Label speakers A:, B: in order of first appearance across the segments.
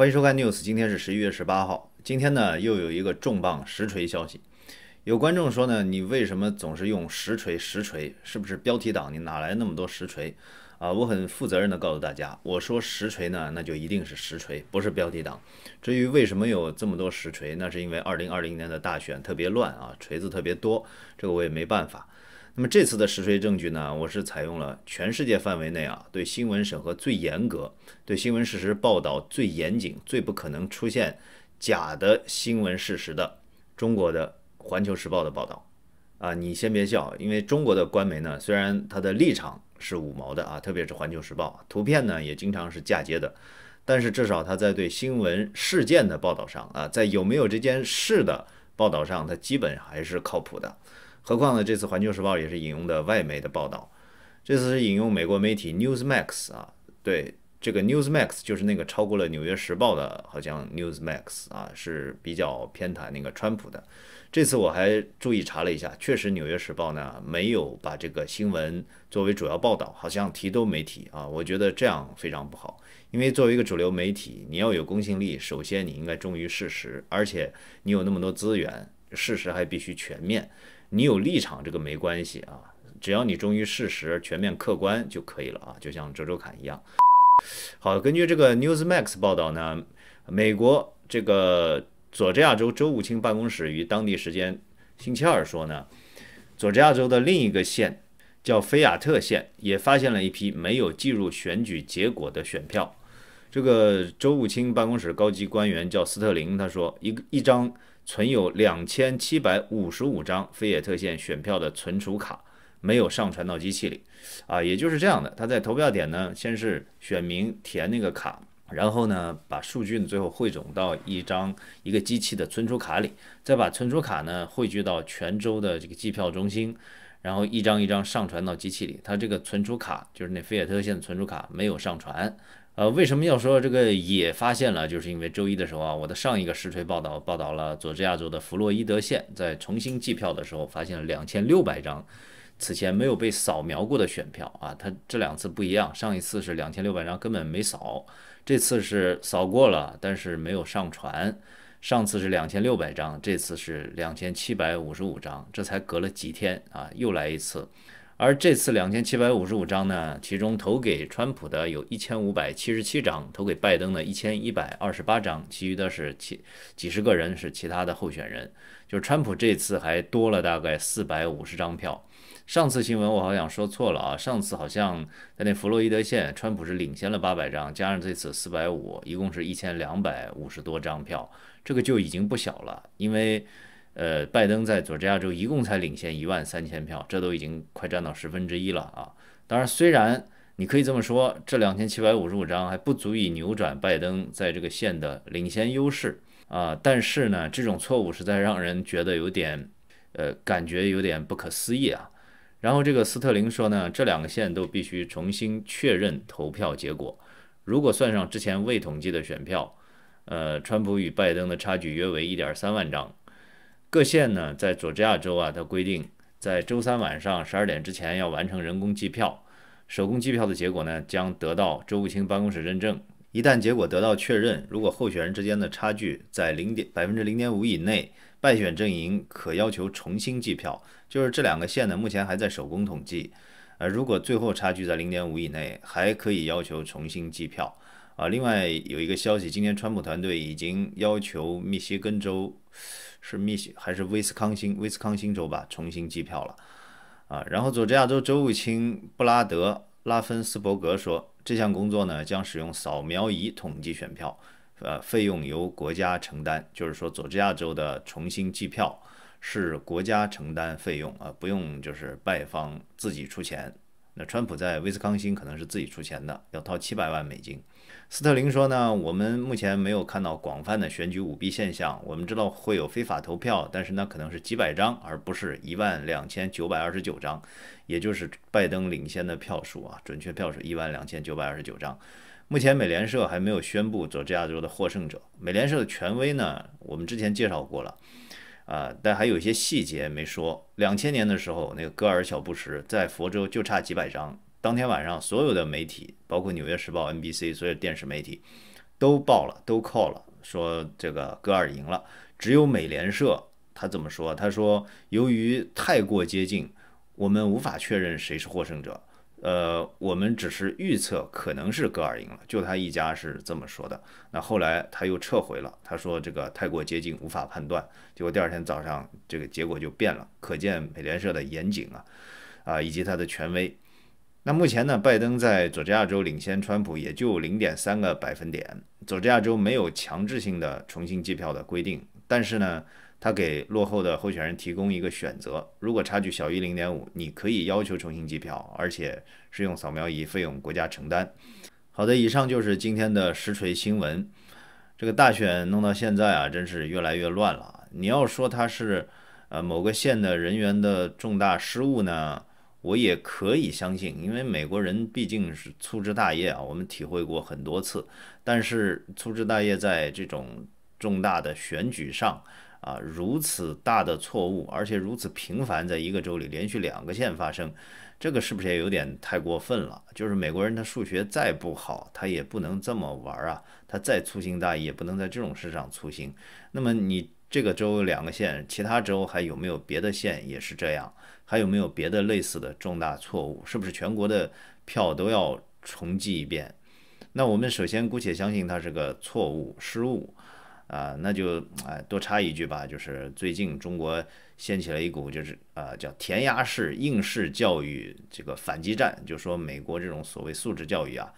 A: 欢迎收看 news，今天是十一月十八号。今天呢，又有一个重磅实锤消息。有观众说呢，你为什么总是用实锤？实锤是不是标题党？你哪来那么多实锤？啊，我很负责任的告诉大家，我说实锤呢，那就一定是实锤，不是标题党。至于为什么有这么多实锤，那是因为二零二零年的大选特别乱啊，锤子特别多，这个我也没办法。那么这次的实锤证据呢，我是采用了全世界范围内啊，对新闻审核最严格、对新闻事实报道最严谨、最不可能出现假的新闻事实的中国的《环球时报》的报道。啊，你先别笑，因为中国的官媒呢，虽然它的立场。是五毛的啊，特别是《环球时报》图片呢，也经常是嫁接的，但是至少他在对新闻事件的报道上啊，在有没有这件事的报道上，他基本还是靠谱的。何况呢，这次《环球时报》也是引用的外媒的报道，这次是引用美国媒体 Newsmax 啊，对。这个 Newsmax 就是那个超过了《纽约时报》的，好像 Newsmax 啊是比较偏袒那个川普的。这次我还注意查了一下，确实《纽约时报》呢没有把这个新闻作为主要报道，好像提都没提啊。我觉得这样非常不好，因为作为一个主流媒体，你要有公信力，首先你应该忠于事实，而且你有那么多资源，事实还必须全面。你有立场这个没关系啊，只要你忠于事实、全面客观就可以了啊。就像《周周刊》一样。好，根据这个 Newsmax 报道呢，美国这个佐治亚州州务卿办公室于当地时间星期二说呢，佐治亚州的另一个县叫菲亚特县也发现了一批没有计入选举结果的选票。这个州务卿办公室高级官员叫斯特林，他说，一个一张存有两千七百五十五张菲亚特县选票的存储卡。没有上传到机器里，啊，也就是这样的。他在投票点呢，先是选民填那个卡，然后呢把数据呢最后汇总到一张一个机器的存储卡里，再把存储卡呢汇聚到泉州的这个计票中心，然后一张一张上传到机器里。他这个存储卡就是那菲尔特县的存储卡没有上传，呃，为什么要说这个也发现了？就是因为周一的时候啊，我的上一个实锤报道报道了佐治亚州的弗洛伊德县在重新计票的时候发现了两千六百张。此前没有被扫描过的选票啊，他这两次不一样，上一次是两千六百张根本没扫，这次是扫过了，但是没有上传。上次是两千六百张，这次是两千七百五十五张，这才隔了几天啊，又来一次。而这次两千七百五十五张呢，其中投给川普的有一千五百七十七张，投给拜登的一千一百二十八张，其余的是其几十个人是其他的候选人。就是川普这次还多了大概四百五十张票，上次新闻我好像说错了啊，上次好像在那弗洛伊德县，川普是领先了八百张，加上这次四百五，一共是一千两百五十多张票，这个就已经不小了，因为，呃，拜登在佐治亚州一共才领先一万三千票，这都已经快占到十分之一了啊。当然，虽然你可以这么说，这两千七百五十五张还不足以扭转拜登在这个县的领先优势。啊，但是呢，这种错误实在让人觉得有点，呃，感觉有点不可思议啊。然后这个斯特林说呢，这两个县都必须重新确认投票结果。如果算上之前未统计的选票，呃，川普与拜登的差距约为一点三万张。各县呢，在佐治亚州啊它规定，在周三晚上十二点之前要完成人工计票，手工计票的结果呢，将得到州务卿办公室认证。一旦结果得到确认，如果候选人之间的差距在零点百分之零点五以内，败选阵营可要求重新计票。就是这两个县呢，目前还在手工统计。呃，如果最后差距在零点五以内，还可以要求重新计票。啊，另外有一个消息，今天川普团队已经要求密歇根州，是密西还是威斯康星？威斯康星州吧，重新计票了。啊，然后佐治亚州州务卿布拉德。拉芬斯伯格说，这项工作呢将使用扫描仪统计选票，呃，费用由国家承担。就是说，佐治亚州的重新计票是国家承担费用啊，不用就是败方自己出钱。那川普在威斯康星可能是自己出钱的，要掏七百万美金。斯特林说呢，我们目前没有看到广泛的选举舞弊现象。我们知道会有非法投票，但是那可能是几百张，而不是一万两千九百二十九张，也就是拜登领先的票数啊，准确票数一万两千九百二十九张。目前美联社还没有宣布佐治亚州的获胜者。美联社的权威呢，我们之前介绍过了啊，但还有一些细节没说。两千年的时候，那个戈尔小布什在佛州就差几百张。当天晚上，所有的媒体，包括《纽约时报》、NBC，所有电视媒体都报了，都 call 了，说这个戈尔赢了。只有美联社他怎么说？他说，由于太过接近，我们无法确认谁是获胜者。呃，我们只是预测可能是戈尔赢了。就他一家是这么说的。那后来他又撤回了，他说这个太过接近，无法判断。结果第二天早上，这个结果就变了。可见美联社的严谨啊，啊，以及他的权威。那目前呢，拜登在佐治亚州领先川普也就零点三个百分点。佐治亚州没有强制性的重新计票的规定，但是呢，他给落后的候选人提供一个选择：如果差距小于零点五，你可以要求重新计票，而且是用扫描仪，费用国家承担。好的，以上就是今天的实锤新闻。这个大选弄到现在啊，真是越来越乱了。你要说他是呃某个县的人员的重大失误呢？我也可以相信，因为美国人毕竟是粗枝大叶啊，我们体会过很多次。但是粗枝大叶在这种重大的选举上啊，如此大的错误，而且如此频繁，在一个州里连续两个县发生，这个是不是也有点太过分了？就是美国人他数学再不好，他也不能这么玩啊。他再粗心大意，也不能在这种事上粗心。那么你？这个州有两个县，其他州还有没有别的县也是这样？还有没有别的类似的重大错误？是不是全国的票都要重计一遍？那我们首先姑且相信它是个错误、失误，啊，那就哎多插一句吧，就是最近中国掀起了一股就是啊叫填鸭式应试教育这个反击战，就说美国这种所谓素质教育啊。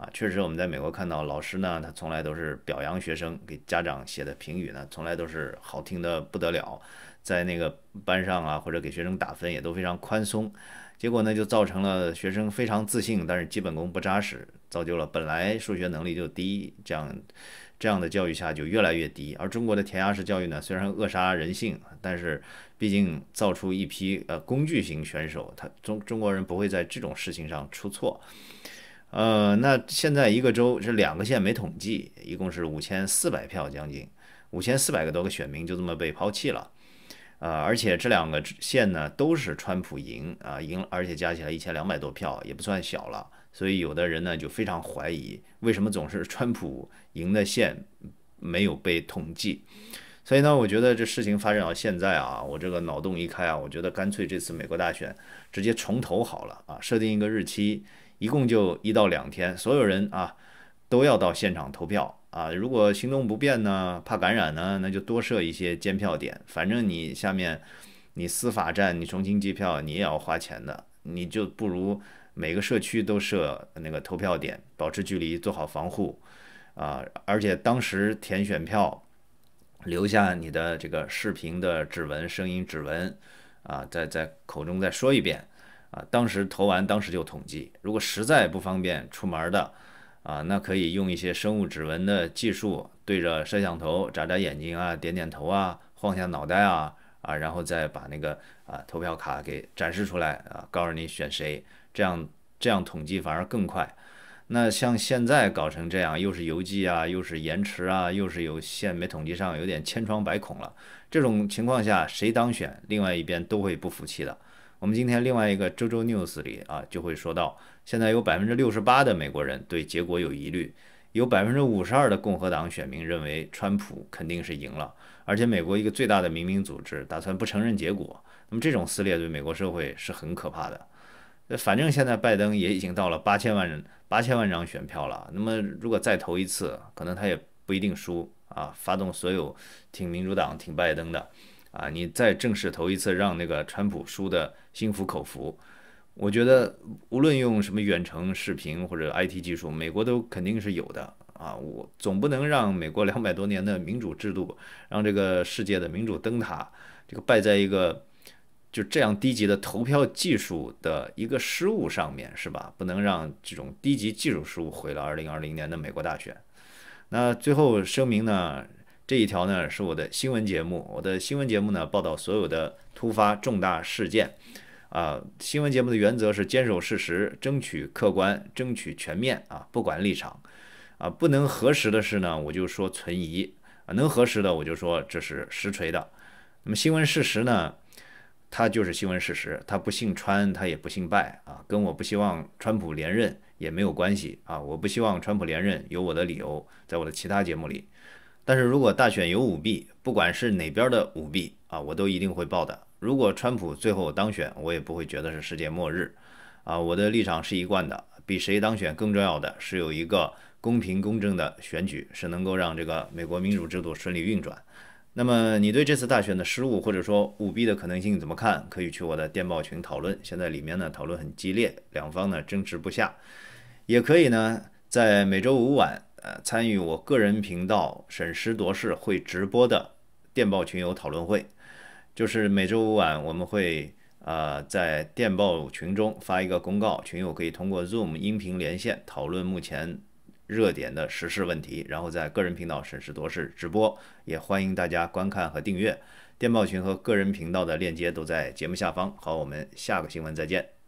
A: 啊，确实，我们在美国看到老师呢，他从来都是表扬学生，给家长写的评语呢，从来都是好听的不得了。在那个班上啊，或者给学生打分也都非常宽松，结果呢就造成了学生非常自信，但是基本功不扎实，造就了本来数学能力就低，这样这样的教育下就越来越低。而中国的填鸭式教育呢，虽然扼杀人性，但是毕竟造出一批呃工具型选手，他中中国人不会在这种事情上出错。呃，那现在一个州是两个县没统计，一共是五千四百票，将近五千四百个多个选民就这么被抛弃了，啊，而且这两个县呢都是川普赢啊，赢，而且加起来一千两百多票也不算小了，所以有的人呢就非常怀疑，为什么总是川普赢的县没有被统计？所以呢，我觉得这事情发展到现在啊，我这个脑洞一开啊，我觉得干脆这次美国大选直接重投好了啊，设定一个日期。一共就一到两天，所有人啊都要到现场投票啊。如果行动不便呢，怕感染呢，那就多设一些监票点。反正你下面你司法站，你重新计票，你也要花钱的。你就不如每个社区都设那个投票点，保持距离，做好防护啊。而且当时填选票，留下你的这个视频的指纹、声音指纹啊，再在口中再说一遍。啊，当时投完，当时就统计。如果实在不方便出门的，啊，那可以用一些生物指纹的技术，对着摄像头眨眨眼睛啊，点点头啊，晃下脑袋啊，啊，然后再把那个啊投票卡给展示出来啊，告诉你选谁，这样这样统计反而更快。那像现在搞成这样，又是邮寄啊，又是延迟啊，又是有线没统计上，有点千疮百孔了。这种情况下，谁当选，另外一边都会不服气的。我们今天另外一个《周周 News》里啊，就会说到，现在有百分之六十八的美国人对结果有疑虑，有百分之五十二的共和党选民认为川普肯定是赢了，而且美国一个最大的民兵组织打算不承认结果。那么这种撕裂对美国社会是很可怕的。反正现在拜登也已经到了八千万人、八千万张选票了，那么如果再投一次，可能他也不一定输啊！发动所有挺民主党、挺拜登的。啊！你再正式头一次让那个川普输的心服口服，我觉得无论用什么远程视频或者 IT 技术，美国都肯定是有的啊！我总不能让美国两百多年的民主制度，让这个世界的民主灯塔，这个败在一个就这样低级的投票技术的一个失误上面，是吧？不能让这种低级技术失误毁了2020年的美国大选。那最后声明呢？这一条呢，是我的新闻节目。我的新闻节目呢，报道所有的突发重大事件，啊，新闻节目的原则是坚守事实，争取客观，争取全面啊，不管立场，啊，不能核实的事呢，我就说存疑啊，能核实的我就说这是实锤的。那么新闻事实呢，它就是新闻事实，它不姓川，它也不姓拜啊，跟我不希望川普连任也没有关系啊，我不希望川普连任有我的理由，在我的其他节目里。但是如果大选有舞弊，不管是哪边的舞弊啊，我都一定会报的。如果川普最后当选，我也不会觉得是世界末日，啊，我的立场是一贯的。比谁当选更重要的是有一个公平公正的选举，是能够让这个美国民主制度顺利运转。那么你对这次大选的失误或者说舞弊的可能性怎么看？可以去我的电报群讨论，现在里面呢讨论很激烈，两方呢争执不下。也可以呢在每周五晚。呃，参与我个人频道“审时度势”会直播的电报群友讨论会，就是每周五晚我们会呃在电报群中发一个公告，群友可以通过 Zoom 音频连线讨论目前热点的时事问题，然后在个人频道“审时度势”直播，也欢迎大家观看和订阅电报群和个人频道的链接都在节目下方。好，我们下个新闻再见。